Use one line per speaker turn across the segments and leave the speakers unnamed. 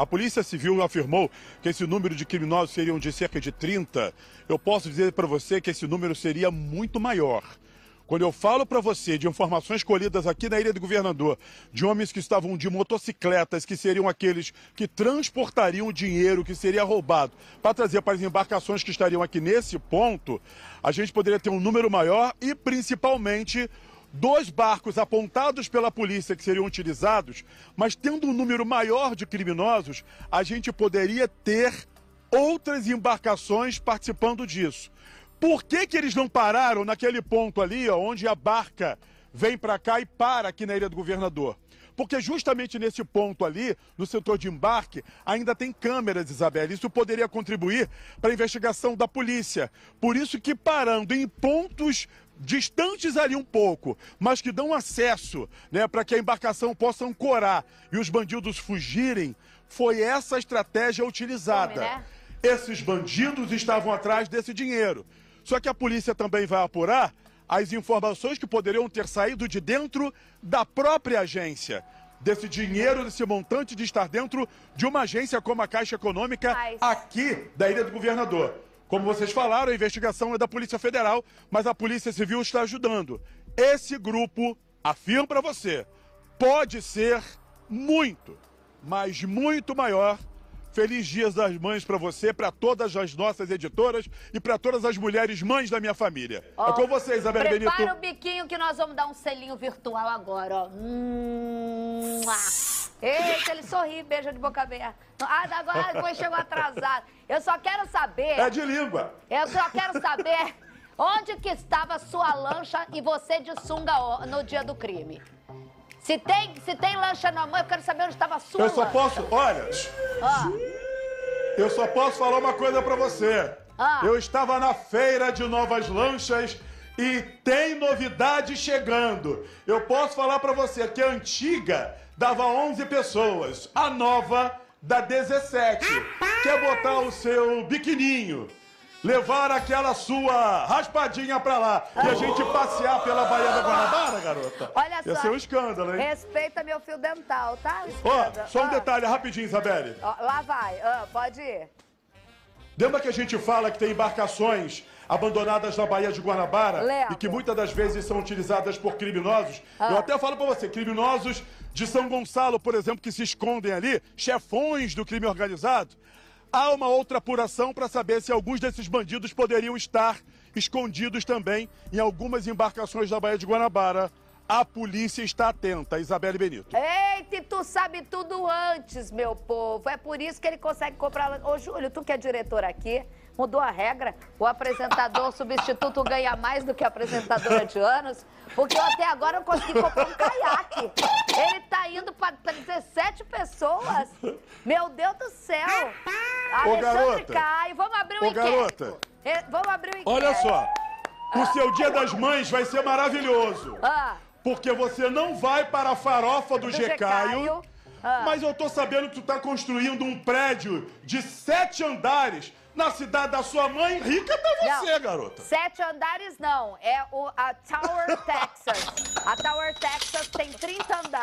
A Polícia Civil afirmou que esse número de criminosos seriam de cerca de 30. Eu posso dizer para você que esse número seria muito maior. Quando eu falo para você de informações colhidas aqui na Ilha do Governador, de homens que estavam de motocicletas, que seriam aqueles que transportariam o dinheiro que seria roubado para trazer para as embarcações que estariam aqui nesse ponto, a gente poderia ter um número maior e principalmente dois barcos apontados pela polícia que seriam utilizados, mas tendo um número maior de criminosos, a gente poderia ter outras embarcações participando disso. Por que, que eles não pararam naquele ponto ali, ó, onde a barca vem para cá e para aqui na Ilha do Governador? Porque justamente nesse ponto ali, no setor de embarque, ainda tem câmeras, Isabel. Isso poderia contribuir para a investigação da polícia. Por isso que parando em pontos distantes ali um pouco, mas que dão acesso né, para que a embarcação possa ancorar e os bandidos fugirem, foi essa a estratégia utilizada. Né? Esses bandidos estavam atrás desse dinheiro. Só que a polícia também vai apurar as informações que poderiam ter saído de dentro da própria agência. Desse dinheiro, desse montante de estar dentro de uma agência como a Caixa Econômica aqui da Ilha do Governador. Como vocês falaram, a investigação é da Polícia Federal, mas a Polícia Civil está ajudando. Esse grupo, afirmo para você, pode ser muito, mas muito maior. Feliz Dias das Mães para você, para todas as nossas editoras e para todas as mulheres mães da minha família. Oh, é com vocês, Isabel Benito. Prepara o
biquinho que nós vamos dar um selinho virtual agora, ó. Hum, Eita, ele sorri, beija de boca aberta. Ah, agora depois chegou atrasado. Eu só quero saber. É de língua. Eu só quero saber onde que estava sua lancha e você de sunga no dia do crime. Se tem, se tem lancha na mão, eu quero saber onde estava sua. Eu só lancha.
posso. Olha. Ah. Eu só posso falar uma coisa para você. Ah. Eu estava na feira de novas lanchas e tem novidade chegando. Eu posso falar para você que a antiga dava 11 pessoas, a nova dá 17. Quer botar o seu biquininho, levar aquela sua raspadinha pra lá e a gente passear pela Baía da Guanabara, garota? Olha só. Ia ser um escândalo, hein?
Respeita meu fio dental, tá? Ó, oh, só um oh.
detalhe rapidinho, Isabelle.
lá vai, pode ir.
Lembra que a gente fala que tem embarcações abandonadas na Baía de Guanabara Leandro. e que muitas das vezes são utilizadas por criminosos? Ah. Eu até falo para você, criminosos de São Gonçalo, por exemplo, que se escondem ali, chefões do crime organizado. Há uma outra apuração para saber se alguns desses bandidos poderiam estar escondidos também em algumas embarcações da Baía de Guanabara. A polícia está atenta, Isabelle Benito.
Eita, tu sabe tudo antes, meu povo. É por isso que ele consegue comprar... Ô, Júlio, tu que é diretor aqui, mudou a regra. O apresentador substituto ganha mais do que a apresentadora de anos, porque eu até agora não consegui comprar um caiaque. Ele tá indo para 17 pessoas. Meu Deus do céu. Ô, Alexandre garota. Caio, vamos abrir um Ô, garota. É, vamos abrir um inquérito. Olha
só. O seu Dia das Mães vai ser maravilhoso. Ah. Porque você não vai para a farofa do, do Gecaio. Ah. Mas eu tô sabendo que tu tá construindo um prédio de sete andares na cidade da sua mãe. Rica tá você, não. garota.
Sete andares não. É o, a Tower Texas. a Tower Texas tem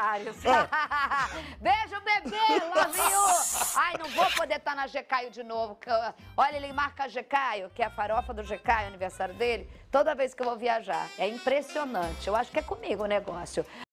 comentários. É. Beijo, bebê! Love you! Ai, não vou poder estar tá na Gecaio de novo. Olha, ele marca Gecaio, que é a farofa do Gecaio, aniversário dele, toda vez que eu vou viajar. É impressionante. Eu acho que é comigo o negócio.